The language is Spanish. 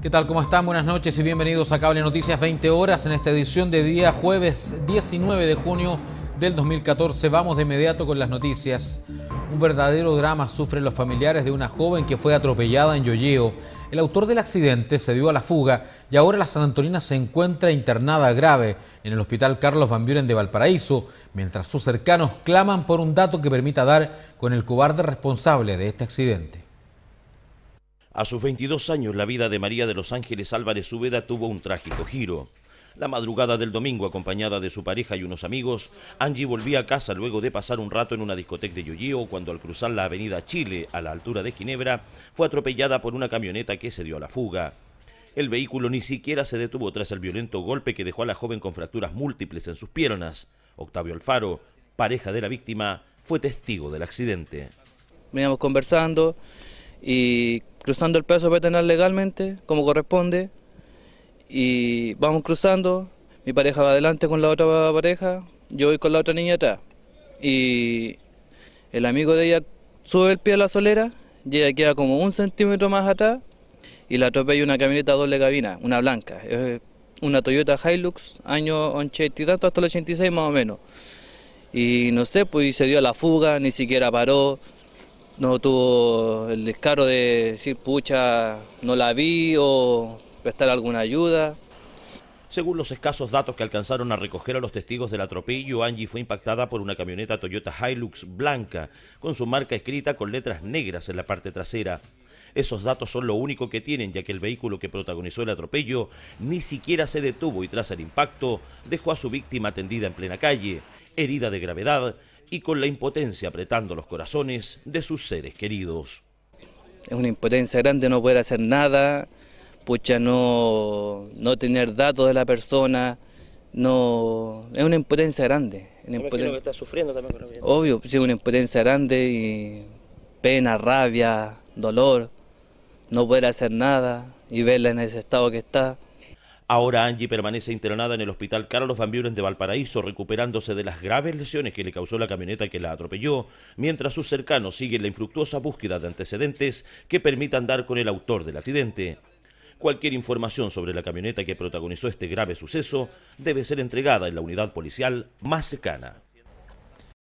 ¿Qué tal? ¿Cómo están? Buenas noches y bienvenidos a Cable Noticias 20 Horas en esta edición de día jueves 19 de junio del 2014. Vamos de inmediato con las noticias. Un verdadero drama sufren los familiares de una joven que fue atropellada en Yoyeo. El autor del accidente se dio a la fuga y ahora la San Antonina se encuentra internada grave en el Hospital Carlos Van de Valparaíso, mientras sus cercanos claman por un dato que permita dar con el cobarde responsable de este accidente. A sus 22 años, la vida de María de los Ángeles Álvarez Ubeda tuvo un trágico giro. La madrugada del domingo, acompañada de su pareja y unos amigos, Angie volvía a casa luego de pasar un rato en una discoteca de yoyío cuando al cruzar la avenida Chile, a la altura de Ginebra, fue atropellada por una camioneta que se dio a la fuga. El vehículo ni siquiera se detuvo tras el violento golpe que dejó a la joven con fracturas múltiples en sus piernas. Octavio Alfaro, pareja de la víctima, fue testigo del accidente. Veníamos conversando, y cruzando el peso para tener legalmente, como corresponde, y vamos cruzando, mi pareja va adelante con la otra pareja, yo voy con la otra niña atrás, y el amigo de ella sube el pie a la solera, y aquí queda como un centímetro más atrás, y la atropella una camioneta doble cabina, una blanca, una Toyota Hilux, año 80 y tanto, hasta el 86 más o menos. Y no sé, pues se dio la fuga, ni siquiera paró, no tuvo el descaro de decir, pucha, no la vi o prestar alguna ayuda. Según los escasos datos que alcanzaron a recoger a los testigos del atropello, Angie fue impactada por una camioneta Toyota Hilux blanca, con su marca escrita con letras negras en la parte trasera. Esos datos son lo único que tienen, ya que el vehículo que protagonizó el atropello ni siquiera se detuvo y tras el impacto dejó a su víctima tendida en plena calle, herida de gravedad y con la impotencia apretando los corazones de sus seres queridos. Es una impotencia grande no poder hacer nada, pucha, no, no tener datos de la persona, no es una impotencia grande. está sufriendo también Obvio, sí, una impotencia grande y pena, rabia, dolor, no poder hacer nada y verla en ese estado que está. Ahora Angie permanece internada en el hospital Carlos Van Buren de Valparaíso, recuperándose de las graves lesiones que le causó la camioneta que la atropelló, mientras sus cercanos siguen la infructuosa búsqueda de antecedentes que permitan dar con el autor del accidente. Cualquier información sobre la camioneta que protagonizó este grave suceso debe ser entregada en la unidad policial más cercana.